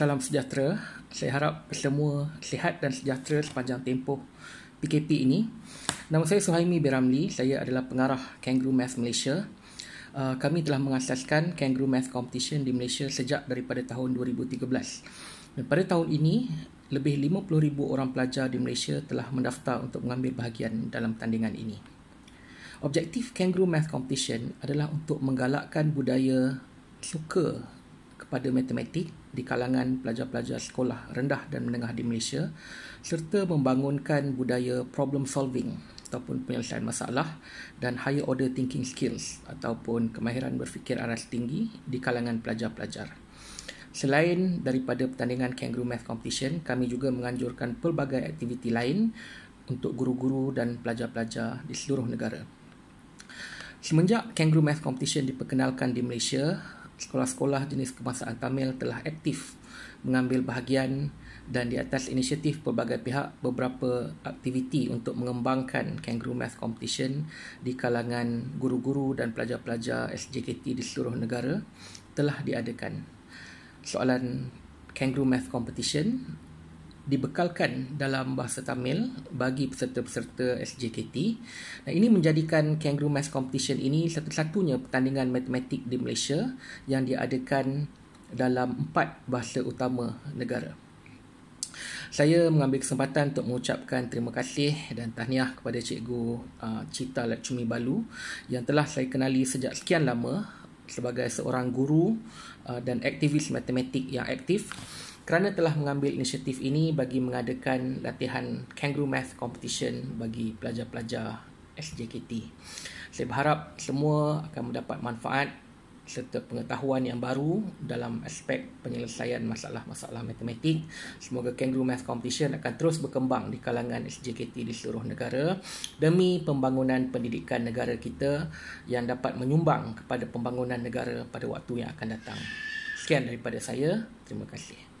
salam sejahtera. Saya harap semua sihat dan sejahtera sepanjang tempoh PKP ini. Nama saya Suhaimi Biramli. Saya adalah pengarah Kangaroo Math Malaysia. Uh, kami telah mengasaskan Kangaroo Math Competition di Malaysia sejak daripada tahun 2013. Dan pada tahun ini, lebih 50,000 orang pelajar di Malaysia telah mendaftar untuk mengambil bahagian dalam pertandingan ini. Objektif Kangaroo Math Competition adalah untuk menggalakkan budaya suka pada matematik di kalangan pelajar-pelajar sekolah rendah dan menengah di Malaysia serta membangunkan budaya problem solving ataupun penyelesaian masalah dan higher order thinking skills ataupun kemahiran berfikir aras tinggi di kalangan pelajar-pelajar. Selain daripada pertandingan Kangaroo Math Competition, kami juga menganjurkan pelbagai aktiviti lain untuk guru-guru dan pelajar-pelajar di seluruh negara. Semenjak Kangaroo Math Competition diperkenalkan di Malaysia, sekolah-sekolah jenis kebangsaan Tamil telah aktif mengambil bahagian dan di atas inisiatif pelbagai pihak beberapa aktiviti untuk mengembangkan Kangaroo Math Competition di kalangan guru-guru dan pelajar-pelajar SJKT di seluruh negara telah diadakan. Soalan Kangaroo Math Competition dibekalkan dalam bahasa Tamil bagi peserta-peserta SJKT. Nah, ini menjadikan Kangaroo Math Competition ini satu-satunya pertandingan matematik di Malaysia yang diadakan dalam empat bahasa utama negara. Saya mengambil kesempatan untuk mengucapkan terima kasih dan tahniah kepada Cikgu uh, Cita Lakshmi Balu yang telah saya kenali sejak sekian lama sebagai seorang guru uh, dan aktivis matematik yang aktif kerana telah mengambil inisiatif ini bagi mengadakan latihan kangaroo math competition bagi pelajar-pelajar SJKT. Saya berharap semua akan mendapat manfaat serta pengetahuan yang baru dalam aspek penyelesaian masalah-masalah matematik. Semoga Kangaroo Math Competition akan terus berkembang di kalangan SJKT di seluruh negara demi pembangunan pendidikan negara kita yang dapat menyumbang kepada pembangunan negara pada waktu yang akan datang. Sekian daripada saya. Terima kasih.